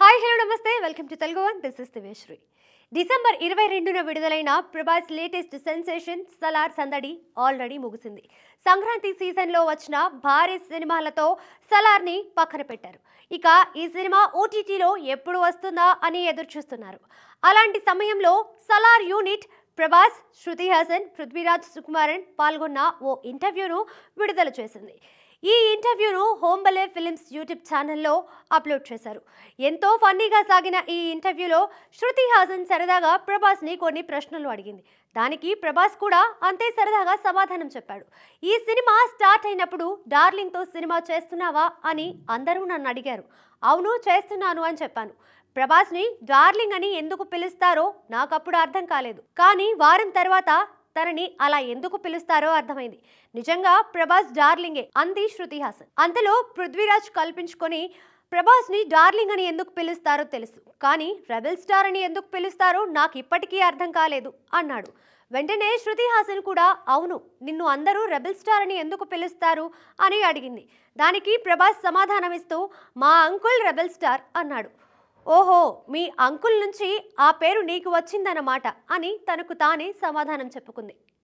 hi hello నమస్తే welcome to Telugu one this is దివేశ్రీ December ఇరవై రెండున విడుదలైన ప్రభాస్ లేటెస్ట్ సెన్సేషన్ సలార్ సందడి ఆల్రెడీ ముగిసింది సంక్రాంతి సీజన్లో వచ్చిన భారీ సినిమాలతో సలార్ని పక్కన పెట్టారు ఇక ఈ సినిమా ఓటీటీలో ఎప్పుడు వస్తుందా అని ఎదురు చూస్తున్నారు అలాంటి సమయంలో సలార్ యూనిట్ ప్రభాస్ శృతి హాసన్ పృథ్వీరాజ్ సుకుమారన్ పాల్గొన్న ఓ ఇంటర్వ్యూను విడుదల చేసింది ఈ ఇంటర్వ్యూను హోంబలే ఫిలిమ్స్ యూట్యూబ్ ఛానల్లో అప్లోడ్ చేశారు ఎంతో ఫన్నీగా సాగిన ఈ ఇంటర్వ్యూలో శృతి హాసన్ సరదాగా ప్రభాస్ని కొన్ని ప్రశ్నలు అడిగింది దానికి ప్రభాస్ కూడా అంతే సరదాగా సమాధానం చెప్పాడు ఈ సినిమా స్టార్ట్ అయినప్పుడు డార్లింగ్తో సినిమా చేస్తున్నావా అని అందరూ నన్ను అడిగారు అవును చేస్తున్నాను అని చెప్పాను ప్రభాస్ని డార్లింగ్ అని ఎందుకు పిలుస్తారో నాకప్పుడు అర్థం కాలేదు కానీ వారం తర్వాత తనని అలా ఎందుకు పిలుస్తారో అర్థమైంది నిజంగా ప్రభాస్ డార్లింగే అంది శృతి హాసన్ అంతలో పృథ్వీరాజ్ కల్పించుకొని ప్రభాస్ని డార్లింగ్ అని ఎందుకు పిలుస్తారో తెలుసు కానీ రెబెల్ స్టార్ అని ఎందుకు పిలుస్తారో నాకు ఇప్పటికీ అర్థం కాలేదు అన్నాడు వెంటనే శృతి హాసన్ కూడా అవును నిన్ను అందరూ రెబెల్ స్టార్ అని ఎందుకు పిలుస్తారు అని అడిగింది దానికి ప్రభాస్ సమాధానమిస్తూ మా అంకుల్ రెబెల్ స్టార్ అన్నాడు ఓహో మీ అంకుల్ నుంచి ఆ పేరు నీకు వచ్చిందన్నమాట అని తనకు తానే సమాధానం చెప్పుకుంది